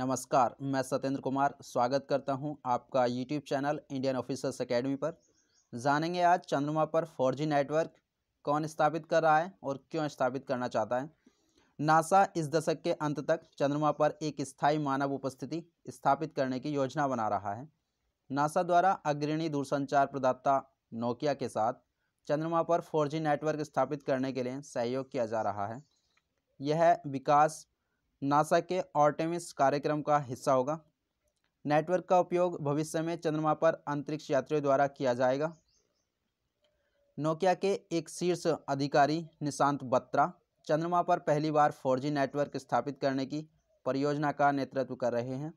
नमस्कार मैं सत्येंद्र कुमार स्वागत करता हूं आपका YouTube channel Indian officers academy पर जानेंगे आज चंद्रमा पर फोर नेटवर्क कौन स्थापित कर रहा है और क्यों स्थापित करना चाहता है नासा इस दशक के अंत तक चंद्रमा पर एक स्थायी मानव उपस्थिति स्थापित करने की योजना बना रहा है नासा द्वारा अग्रणी दूरसंचार प्रदाता नोकिया के साथ चंद्रमा पर फोर नेटवर्क स्थापित करने के लिए सहयोग किया जा रहा है यह विकास नासा के ऑर्टेमिस कार्यक्रम का हिस्सा होगा नेटवर्क का उपयोग भविष्य में चंद्रमा पर अंतरिक्ष यात्रियों द्वारा किया जाएगा नोकिया के एक शीर्ष अधिकारी निशांत बत्रा चंद्रमा पर पहली बार 4G नेटवर्क स्थापित करने की परियोजना का नेतृत्व कर रहे हैं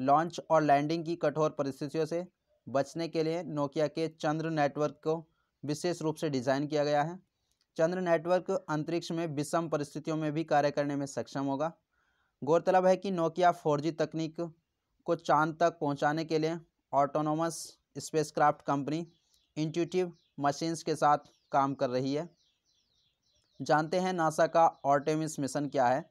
लॉन्च और लैंडिंग की कठोर परिस्थितियों से बचने के लिए नोकिया के चंद्र नेटवर्क को विशेष रूप से डिज़ाइन किया गया है चंद्र नेटवर्क अंतरिक्ष में विषम परिस्थितियों में भी कार्य करने में सक्षम होगा गौरतलब है कि नोकिया फोर तकनीक को चांद तक पहुंचाने के लिए autonomous spacecraft company Intuitive Machines के साथ काम कर रही है जानते हैं नासा का ऑर्टेमिस मिशन क्या है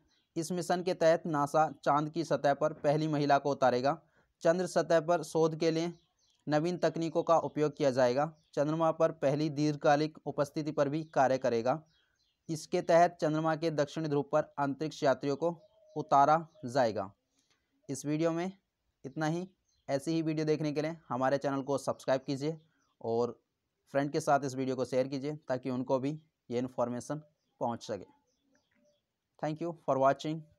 इस मिशन के तहत नासा चांद की सतह पर पहली महिला को उतारेगा चंद्र सतह पर शोध के लिए नवीन तकनीकों का उपयोग किया जाएगा चंद्रमा पर पहली दीर्घकालिक उपस्थिति पर भी कार्य करेगा इसके तहत चंद्रमा के दक्षिणी ध्रुव पर अंतरिक्ष यात्रियों को उतारा जाएगा इस वीडियो में इतना ही ऐसी ही वीडियो देखने के लिए हमारे चैनल को सब्सक्राइब कीजिए और फ्रेंड के साथ इस वीडियो को शेयर कीजिए ताकि उनको भी ये इन्फॉर्मेशन पहुंच सके थैंक यू फॉर वाचिंग